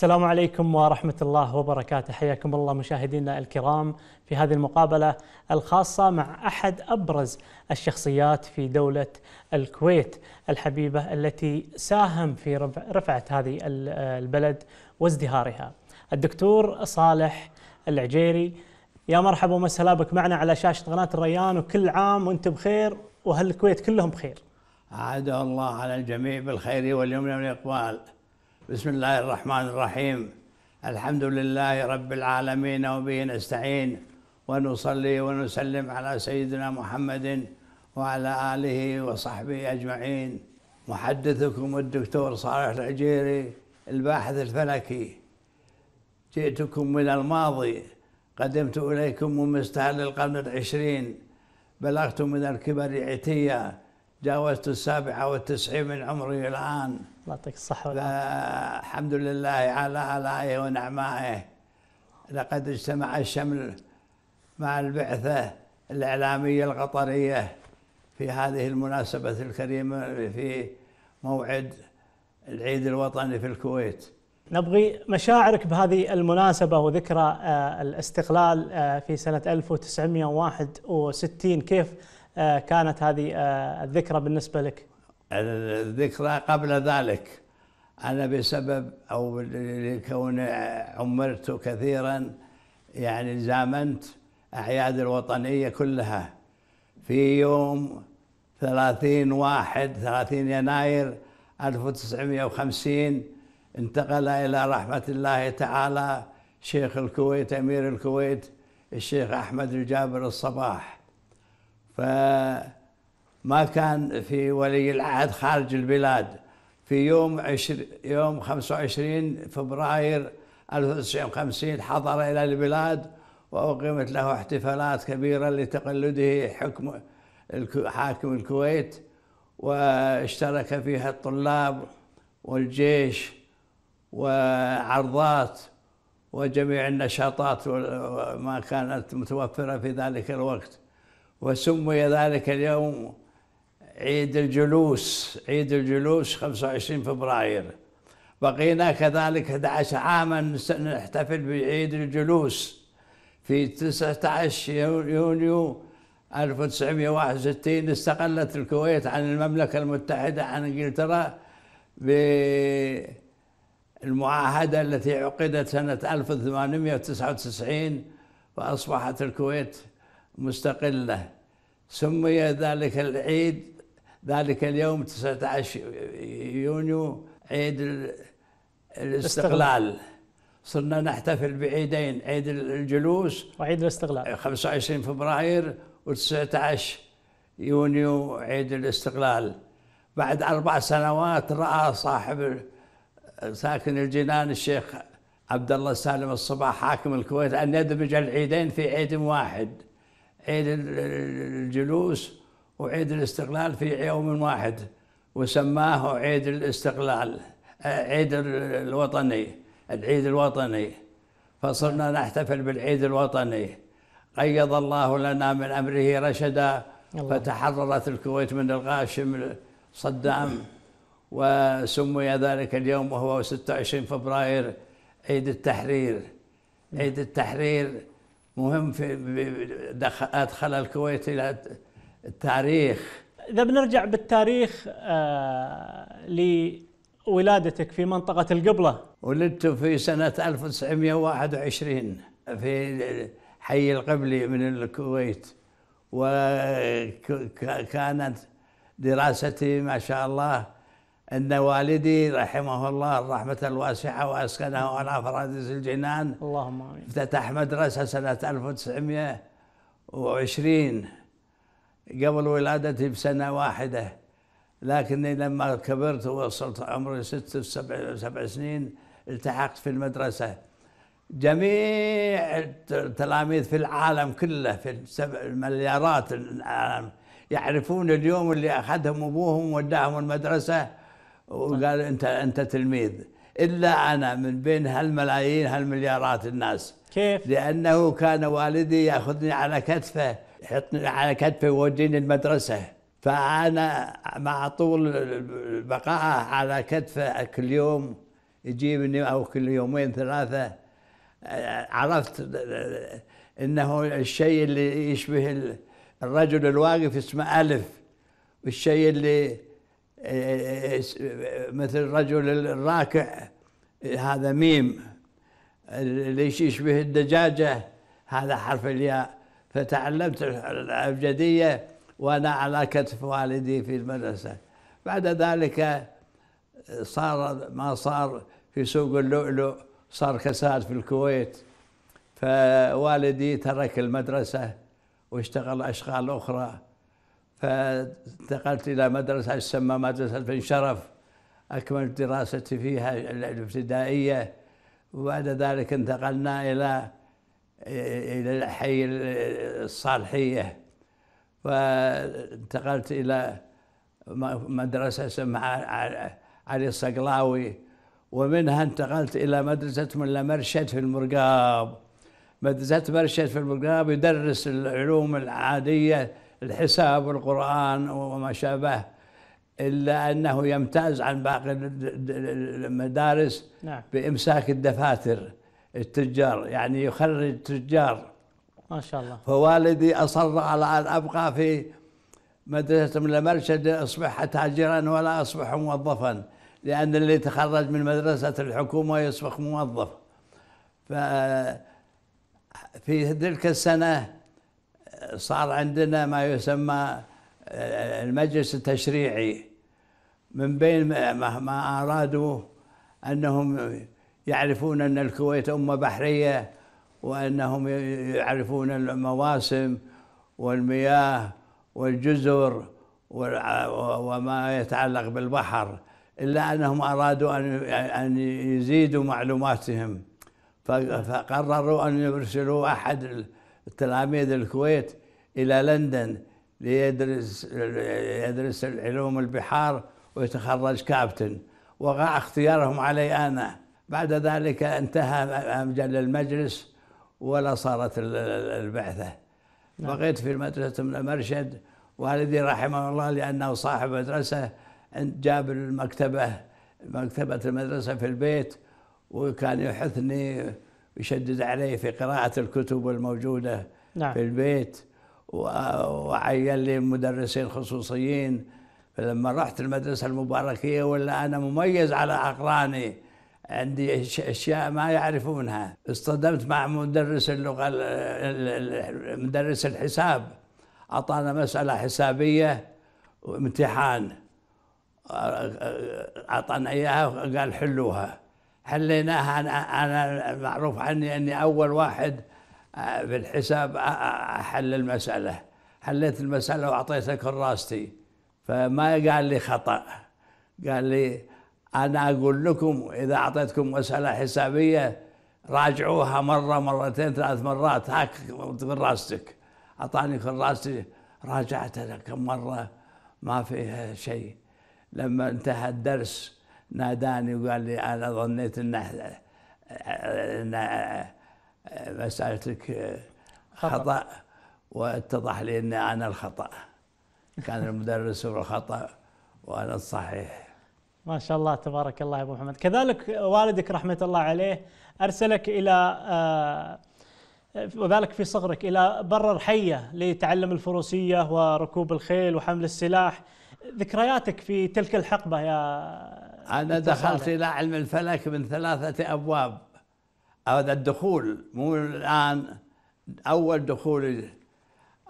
السلام عليكم ورحمة الله وبركاته حياكم الله مشاهدينا الكرام في هذه المقابلة الخاصة مع أحد أبرز الشخصيات في دولة الكويت الحبيبة التي ساهم في رفعة هذه البلد وازدهارها الدكتور صالح العجيري يا مرحبا ومسهلا بك معنا على شاشة قناة الريان وكل عام وانت بخير وأهل الكويت كلهم بخير عاد الله على الجميع بالخير واليمن والإقبال بسم الله الرحمن الرحيم الحمد لله رب العالمين وبه نستعين ونصلي ونسلم على سيدنا محمد وعلى آله وصحبه أجمعين محدثكم الدكتور صالح العجيري الباحث الفلكي جئتكم من الماضي قدمت إليكم من مستهل القرن العشرين بلغت من الكبر عتية جاوزت السابعة والتسعين من عمري الآن الله يعطيك الصحة والعافية الحمد لله على آلائه ونعمائه إيه. لقد اجتمع الشمل مع البعثة الإعلامية القطرية في هذه المناسبة الكريمة في موعد العيد الوطني في الكويت نبغي مشاعرك بهذه المناسبة وذكرى آه، الاستقلال آه، في سنة 1961 كيف آه، كانت هذه الذكرى بالنسبة لك؟ الذكرى قبل ذلك أنا بسبب أو لكون عمرت كثيرا يعني زامنت أعياد الوطنية كلها في يوم 30 واحد 30 يناير 1950 انتقل إلى رحمة الله تعالى شيخ الكويت أمير الكويت الشيخ أحمد الجابر الصباح ف ما كان في ولي العهد خارج البلاد في يوم عشر يوم 25 فبراير 1950 حضر إلى البلاد وأقيمت له احتفالات كبيرة لتقلده حكم حاكم الكويت واشترك فيها الطلاب والجيش وعرضات وجميع النشاطات ما كانت متوفرة في ذلك الوقت وسمي ذلك اليوم عيد الجلوس عيد الجلوس 25 فبراير بقينا كذلك 11 عاما نحتفل بعيد الجلوس في 19 يونيو 1961 استقلت الكويت عن المملكة المتحدة عن انجلترا بالمعاهدة التي عقدت سنة 1899 فأصبحت الكويت مستقلة سمي ذلك العيد ذلك اليوم 19 يونيو عيد الاستقلال صرنا نحتفل بعيدين عيد الجلوس وعيد الاستقلال 25 فبراير و19 يونيو عيد الاستقلال بعد أربع سنوات رأى صاحب ساكن الجنان الشيخ عبد الله سالم الصباح حاكم الكويت أن يدمج العيدين في عيد واحد عيد الجلوس وعيد الاستقلال في يوم واحد وسماه عيد الاستقلال عيد الوطني العيد الوطني فصرنا نحتفل بالعيد الوطني قيض الله لنا من امره رشدا فتحررت الكويت من الغاشم صدام وسمي ذلك اليوم وهو 26 فبراير عيد التحرير عيد التحرير مهم في أدخل الكويت إلى التاريخ اذا بنرجع بالتاريخ آه لولادتك في منطقه القبله ولدت في سنه 1921 في حي القبلي من الكويت وكانت دراستي ما شاء الله ان والدي رحمه الله الرحمه الواسعه واسكنه على فرادس الجنان اللهم امين افتتح مدرسه سنه 1920 قبل ولادتي بسنة واحدة لكني لما كبرت ووصلت عمري ست سبع, سبع سنين التحقت في المدرسة جميع التلاميذ في العالم كله في المليارات العالم يعرفون اليوم اللي أخذهم أبوهم وداهم المدرسة وقال أنت أنت تلميذ إلا أنا من بين هالملايين هالمليارات الناس كيف؟ لأنه كان والدي يأخذني على كتفه حطنا على كتفه ووديني المدرسة فأنا مع طول البقاء على كتفه كل يوم يجيبني أو كل يومين ثلاثة عرفت انه الشيء اللي يشبه الرجل الواقف اسمه الف والشيء اللي مثل الرجل الراكع هذا ميم اللي يشبه الدجاجه هذا حرف الياء فتعلمت الأبجدية وأنا على كتف والدي في المدرسة بعد ذلك صار ما صار في سوق اللؤلؤ صار كساد في الكويت فوالدي ترك المدرسة واشتغل أشغال أخرى فانتقلت إلى مدرسة تسمى مدرسة بن شرف أكملت دراستي فيها الابتدائية وبعد ذلك انتقلنا إلى إلى الحي الصالحية وانتقلت إلى مدرسة اسمها علي الصقلاوي ومنها انتقلت إلى مدرسة ملا مرشد في المرقاب مدرسة مرشد في المرقاب يدرس العلوم العادية الحساب والقرآن وما شابه إلا أنه يمتاز عن باقي المدارس نعم. بإمساك الدفاتر التجار يعني يخرج تجار ما شاء الله فوالدي أصر على أن أبقى في مدرسة من المرشد أصبح تاجرا ولا أصبح موظفا لأن اللي تخرج من مدرسة الحكومة يصبح موظف في تلك السنة صار عندنا ما يسمى المجلس التشريعي من بين ما أرادوا أنهم يعرفون أن الكويت أمة بحرية وأنهم يعرفون المواسم والمياه والجزر وما يتعلق بالبحر إلا أنهم أرادوا أن يزيدوا معلوماتهم فقرروا أن يرسلوا أحد تلاميذ الكويت إلى لندن ليدرس يدرس علوم البحار ويتخرج كابتن وقع اختيارهم علي أنا بعد ذلك انتهى مجال المجلس ولا صارت البعثة نعم. بقيت في مدرسة من المرشد والدي رحمه الله لأنه صاحب مدرسة جاب المكتبة مكتبة المدرسة في البيت وكان يحثني ويشدد علي في قراءة الكتب الموجودة نعم. في البيت وعين لي مدرسين خصوصيين فلما رحت المدرسة المباركية ولا أنا مميز على أقراني عندي اشياء ما يعرفونها اصطدمت مع مدرس اللغه مدرس الحساب اعطانا مساله حسابيه وامتحان اعطانا اياها وقال حلوها حليناها انا معروف عني اني اول واحد آه، في الحساب آه، آه، احل المساله حليت المساله واعطيته كراستي فما قال لي خطا قال لي أنا أقول لكم إذا أعطيتكم مسألة حسابية راجعوها مرة مرتين ثلاث مرات هاك خراستك أعطاني خراستي راجعتها كم مرة ما فيها شيء لما انتهى الدرس ناداني وقال لي أنا ظنيت أن أن مسألتك خطأ واتضح لي أن أنا الخطأ كان المدرس هو الخطأ وأنا الصحيح ما شاء الله تبارك الله يا ابو محمد كذلك والدك رحمه الله عليه ارسلك الى آه، وذلك في صغرك الى برر حيه لتعلم الفروسيه وركوب الخيل وحمل السلاح ذكرياتك في تلك الحقبه يا انا دخلت الى علم الفلك من ثلاثه ابواب هذا الدخول مو الان اول دخولي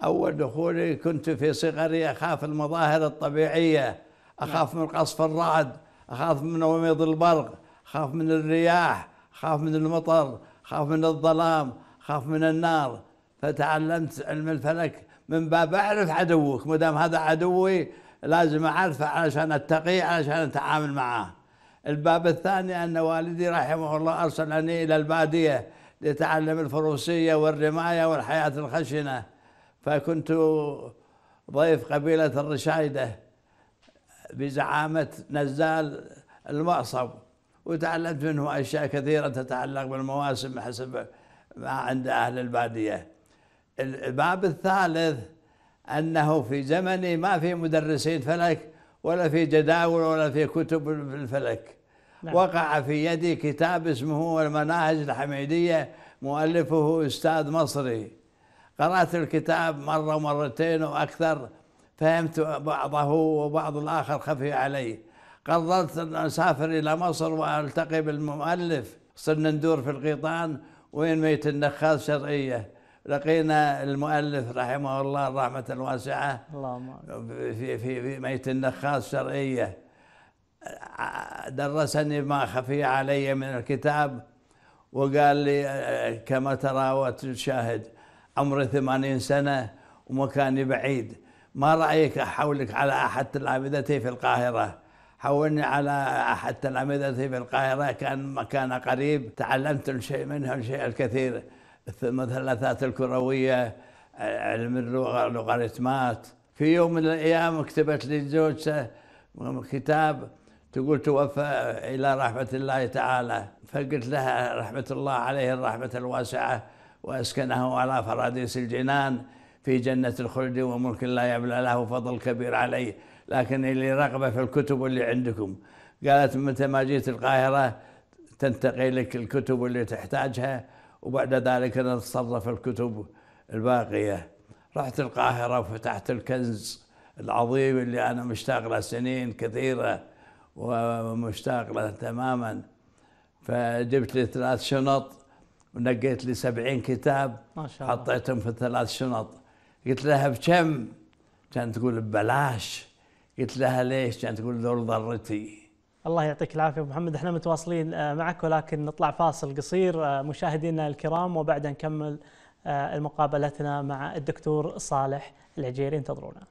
اول دخولي كنت في صغري اخاف المظاهر الطبيعيه اخاف نعم. من قصف الرعد اخاف من وميض البرق اخاف من الرياح اخاف من المطر اخاف من الظلام اخاف من النار فتعلمت علم الفلك من باب اعرف عدوك ما دام هذا عدوي لازم اعرفه علشان اتقيه علشان اتعامل معاه الباب الثاني ان والدي رحمه الله ارسلني الى الباديه لتعلم الفروسيه والرمايه والحياه الخشنه فكنت ضيف قبيله الرشايده بزعامة نزال المعصب وتعلمت منه أشياء كثيرة تتعلق بالمواسم حسب ما عند أهل البادية الباب الثالث أنه في زمني ما في مدرسين فلك ولا في جداول ولا في كتب في الفلك نعم. وقع في يدي كتاب اسمه المناهج الحميدية مؤلفه أستاذ مصري قرأت الكتاب مرة ومرتين وأكثر فهمت بعضه وبعض الآخر خفي عليه قررت أن أسافر إلى مصر وألتقي بالمؤلف صرنا ندور في القيطان وين ميت النخاس شرعية لقينا المؤلف رحمه الله رحمة الواسعة اللهم في, في, في ميت النخاس شرعية درسني ما خفي علي من الكتاب وقال لي كما ترى وتشاهد عمري ثمانين سنة ومكاني بعيد ما رأيك أحولك على أحد تلامذتي في القاهرة حولني على أحد تلامذتي في القاهرة كان مكان قريب تعلمت الشيء منه الشيء الكثير المثلثات الكروية علم اللغة اللوغاريتمات في يوم من الأيام كتبت لي زوجته كتاب تقول توفى إلى رحمة الله تعالى فقلت لها رحمة الله عليه الرحمة الواسعة وأسكنه على فراديس الجنان في جنة الخلد وملك لا يبلى له فضل كبير عليه لكن لي رغبة في الكتب اللي عندكم قالت متى ما جيت القاهرة تنتقي لك الكتب اللي تحتاجها وبعد ذلك نتصرف الكتب الباقية رحت القاهرة وفتحت الكنز العظيم اللي أنا مشتاق له سنين كثيرة ومشتاق له تماما فجبت لي ثلاث شنط ونقيت لي سبعين كتاب ما شاء الله حطيتهم في ثلاث شنط قلت لها بكم؟ كانت تقول ببلاش قلت لها ليش؟ كانت تقول دور ضرتي الله يعطيك العافيه ابو محمد احنا متواصلين آه، معك ولكن نطلع فاصل قصير آه، مشاهدينا الكرام وبعدها نكمل آه، مقابلتنا مع الدكتور صالح العجيري انتظرونا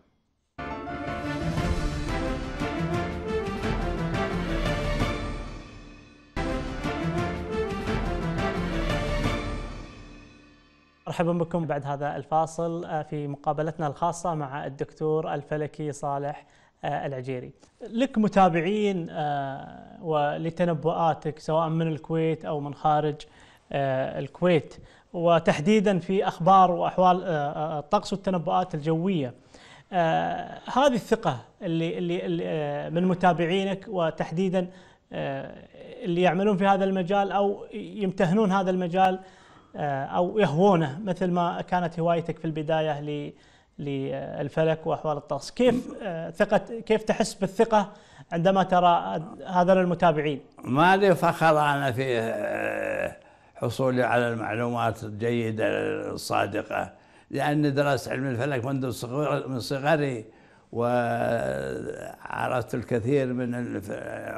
مرحبا بكم بعد هذا الفاصل آه، في مقابلتنا الخاصة مع الدكتور الفلكي صالح آه، العجيري لك متابعين آه، ولتنبؤاتك سواء من الكويت أو من خارج الكويت وتحديدا في أخبار وأحوال الطقس والتنبؤات الجوية هذه الثقة اللي, اللي من متابعينك وتحديدا اللي يعملون في هذا المجال أو يمتهنون هذا المجال آه، او يهوونه مثل ما كانت هوايتك في البدايه للفلك واحوال الطقس، كيف آه، ثقه كيف تحس بالثقه عندما ترى هذول المتابعين؟ ما لي فخر انا في آه، حصولي على المعلومات الجيده الصادقه لاني درست علم الفلك منذ صغر من صغري وعرفت الكثير من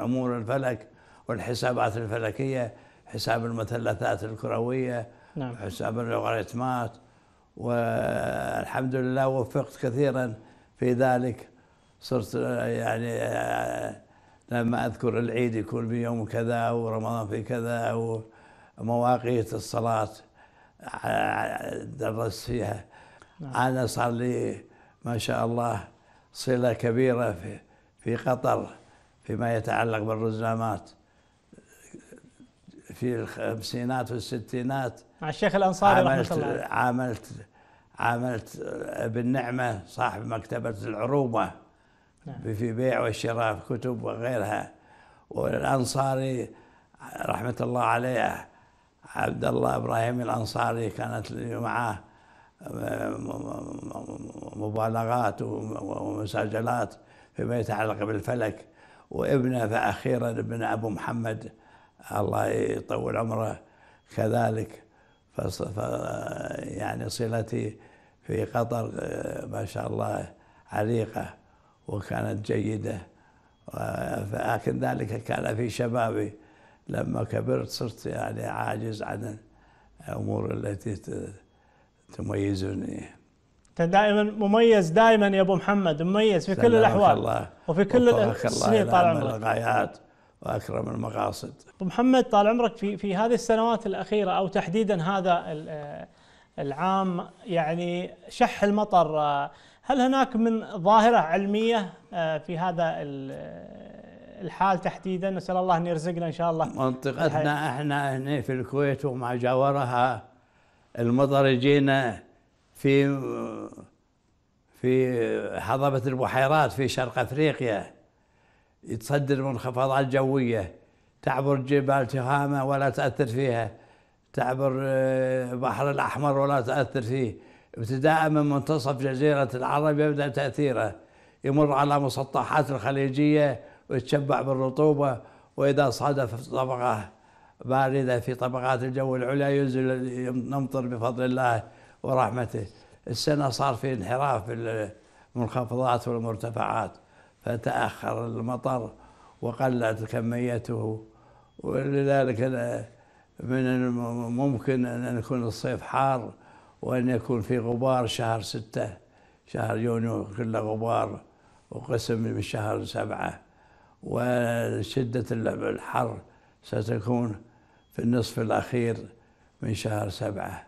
امور الفلك والحسابات الفلكيه حساب المثلثات الكرويه نعم. حساب اللوغاريتمات والحمد لله وفقت كثيرا في ذلك صرت يعني لما اذكر العيد يكون في يوم كذا ورمضان في كذا ومواقيت الصلاه درست فيها نعم. انا صار لي ما شاء الله صله كبيره في في قطر فيما يتعلق بالرزامات في الخمسينات والستينات مع الشيخ الانصاري عملت رحمه الله عملت عملت ابن نعمه صاحب مكتبه العروبه نعم. في بيع وشراء كتب وغيرها والانصاري رحمه الله عليه عبد الله ابراهيم الانصاري كانت معه مبالغات ومساجلات فيما يتعلق بالفلك وابنه فاخيرا ابن ابو محمد الله يطول عمره كذلك ف يعني صلتي في قطر آه، ما شاء الله عريقة وكانت جيدة لكن ذلك كان في شبابي لما كبرت صرت يعني عاجز عن الأمور التي تميزني انت دائما مميز دائما يا ابو محمد مميز في كل الاحوال الله وفي كل السنين طال عمرك الغايات واكرم المقاصد. ابو محمد طال عمرك في في هذه السنوات الاخيره او تحديدا هذا العام يعني شح المطر هل هناك من ظاهره علميه آه، في هذا الحال تحديدا نسال الله ان يرزقنا ان شاء الله منطقتنا احنا هنا في الكويت وما جاورها المطر يجينا في في هضبه البحيرات في شرق افريقيا يتصدر منخفضات جويه تعبر جبال تهامه ولا تاثر فيها تعبر آه، البحر الاحمر ولا تاثر فيه ابتداء من منتصف جزيره العرب يبدا تاثيره يمر على مسطحات الخليجيه ويتشبع بالرطوبه واذا صادف طبقه بارده في طبقات الجو العليا ينزل نمطر بفضل الله ورحمته السنه صار في انحراف المنخفضات والمرتفعات فتأخر المطر وقلت كميته ولذلك من الممكن أن يكون الصيف حار وأن يكون في غبار شهر ستة شهر يونيو كله غبار وقسم من شهر سبعة وشدة الحر ستكون في النصف الأخير من شهر سبعة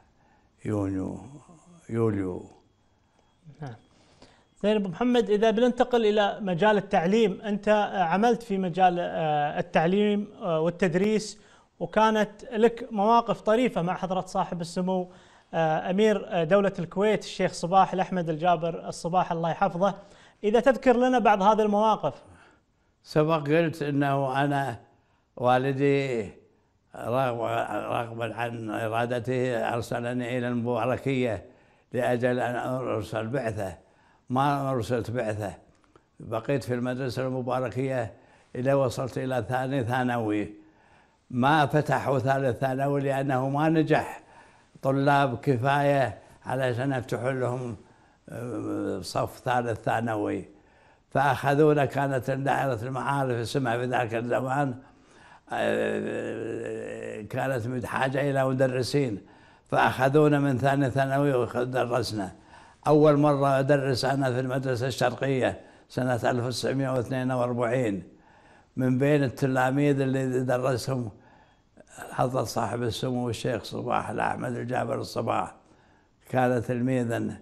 يونيو يوليو نعم زين طيب، ابو محمد اذا بننتقل الى مجال التعليم انت عملت في مجال آه، التعليم آه، والتدريس وكانت لك مواقف طريفه مع حضره صاحب السمو آه، امير دوله الكويت الشيخ صباح الاحمد الجابر الصباح الله يحفظه اذا تذكر لنا بعض هذه المواقف سبق قلت انه انا والدي رغبا عن ارادته ارسلني الى المباركيه لاجل ان ارسل بعثه ما رسلت بعثة بقيت في المدرسة المباركية إلى وصلت إلى ثاني ثانوي ما فتحوا ثالث ثانوي لأنه ما نجح طلاب كفاية علشان يفتحوا لهم آه، صف ثالث ثانوي فأخذونا كانت دائرة المعارف اسمها في ذاك الزمان آه، كانت بحاجة إلى مدرسين فأخذونا من ثاني ثانوي ودرسنا أول مرة أدرس أنا في المدرسة الشرقية سنة 1942 من بين التلاميذ اللي درسهم حضر صاحب السمو الشيخ صباح الأحمد الجابر الصباح كان تلميذا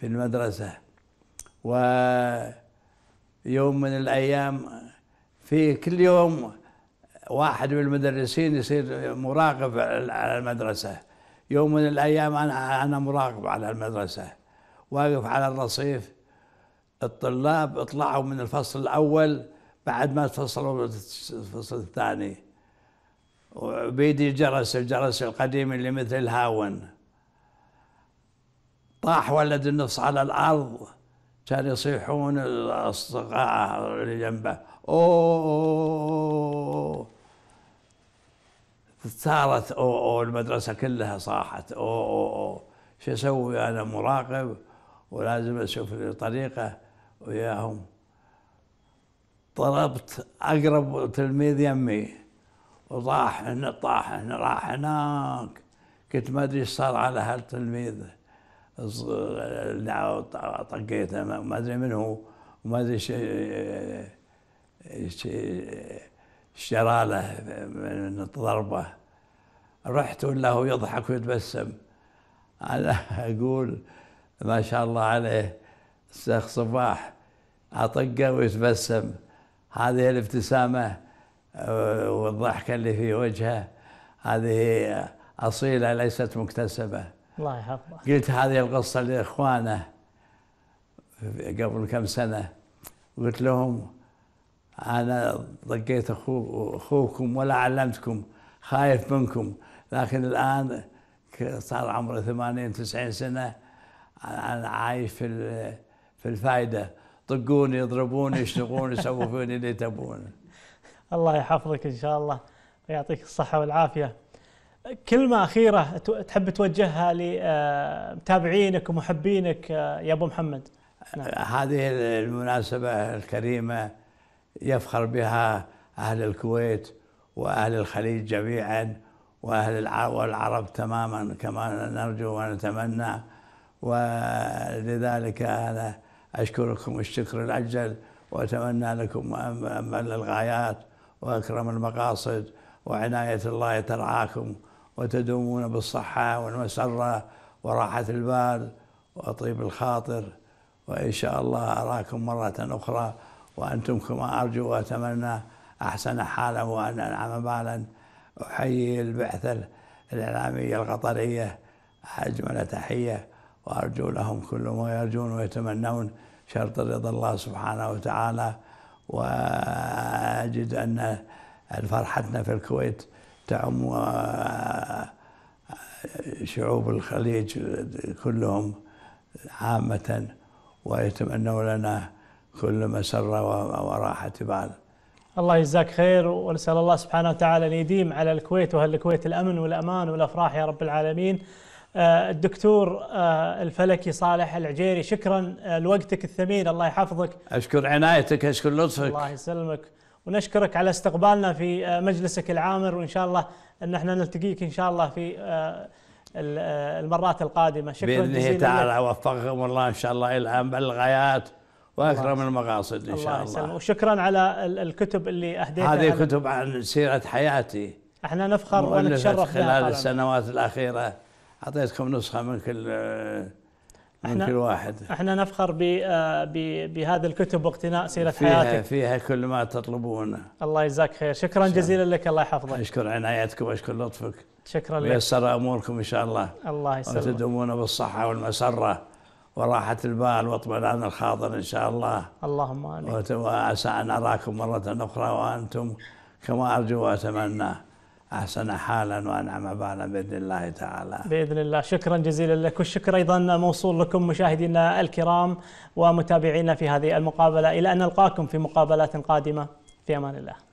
في المدرسة ويوم من الأيام في كل يوم واحد من المدرسين يصير مراقب على المدرسة يوم من الأيام أنا أنا مراقب على المدرسة واقف على الرصيف الطلاب اطلعوا من الفصل الأول بعد ما تفصلوا الفصل الثاني وبيدي جرس الجرس القديم اللي مثل الهاون طاح ولد النص على الأرض كان يصيحون الأصدقاء اللي جنبه أوه صارت أوه أوه المدرسة كلها صاحت أوه أوه أوه شو أسوي أنا مراقب ولازم أشوف لي طريقة وياهم طلبت أقرب تلميذ يمي وطاح هنا طاح هنا راح هناك كنت ما أدري إيش صار على هالتلميذ طقيته ما أدري من هو وما أدري ايش اشترى له من الضربه رحت ولا هو يضحك ويتبسم انا اقول ما شاء الله عليه الشيخ صباح أطقه ويتبسم هذه الابتسامة آه، والضحكة اللي في وجهه هذه أصيلة ليست مكتسبة الله يحفظه قلت هذه القصة لإخوانه قبل كم سنة قلت لهم أنا ضقيت أخوكم ولا علمتكم خايف منكم لكن الآن صار عمره 80 90 سنة انا عايش في في الفائده طقوني يضربوني يشتغون يسووا فيني اللي تبون الله يحفظك ان شاء الله ويعطيك الصحه والعافيه كلمة أخيرة تحب توجهها لمتابعينك آه، ومحبينك آه، يا أبو محمد نعم. هذه المناسبة الكريمة يفخر بها أهل الكويت وأهل الخليج جميعا وأهل العرب تماما كما نرجو ونتمنى ولذلك أنا أشكركم الشكر الأجل وأتمنى لكم أمل الغايات وأكرم المقاصد وعناية الله ترعاكم وتدومون بالصحة والمسرة وراحة البال وطيب الخاطر وإن شاء الله أراكم مرة أخرى وأنتم كما أرجو وأتمنى أحسن حالا وأن أنعم بالا أحيي البعثة الإعلامية القطرية أجمل تحية وأرجو لهم كل ما يرجون ويتمنون شرط رضا الله سبحانه وتعالى وأجد أن فرحتنا في الكويت تعم شعوب الخليج كلهم عامة ويتمنوا لنا كل مسرة وراحة بال الله يجزاك خير ونسأل الله سبحانه وتعالى أن يديم على الكويت وأهل الكويت الأمن والأمان والأفراح يا رب العالمين آه، الدكتور آه، الفلكي صالح العجيري شكرا آه، لوقتك الثمين الله يحفظك أشكر عنايتك أشكر لطفك الله يسلمك ونشكرك على استقبالنا في مجلسك العامر وإن شاء الله أن احنا نلتقيك إن شاء الله في المرات القادمة شكرا بإذنه تعالى وفقكم الله إن شاء الله إلى الغايات واكرم المقاصد ان شاء الله يسلم. وشكرا على الكتب اللي اهديتها هذه كتب عن سيره حياتي احنا نفخر ونتشرف خلال السنوات الاخيره اعطيتكم نسخه من كل من كل واحد احنا نفخر آه، بهذه الكتب واقتناء سيره فيها حياتك فيها كل ما تطلبونه الله يجزاك خير شكرا جزيلا لك الله يحفظك اشكر عنايتكم واشكر لطفك شكرا لك ميسر اموركم ان شاء الله الله يسلمك وتدومون بالصحه والمسره وراحة البال واطمئنان الخاطر إن شاء الله اللهم آمين وعسى أن أراكم مرة أخرى وأنتم كما أرجو وأتمنى أحسن حالا وأنعم بالا بإذن الله تعالى بإذن الله شكرا جزيلا لك والشكر أيضا موصول لكم مشاهدينا الكرام ومتابعينا في هذه المقابلة إلى أن نلقاكم في مقابلات قادمة في أمان الله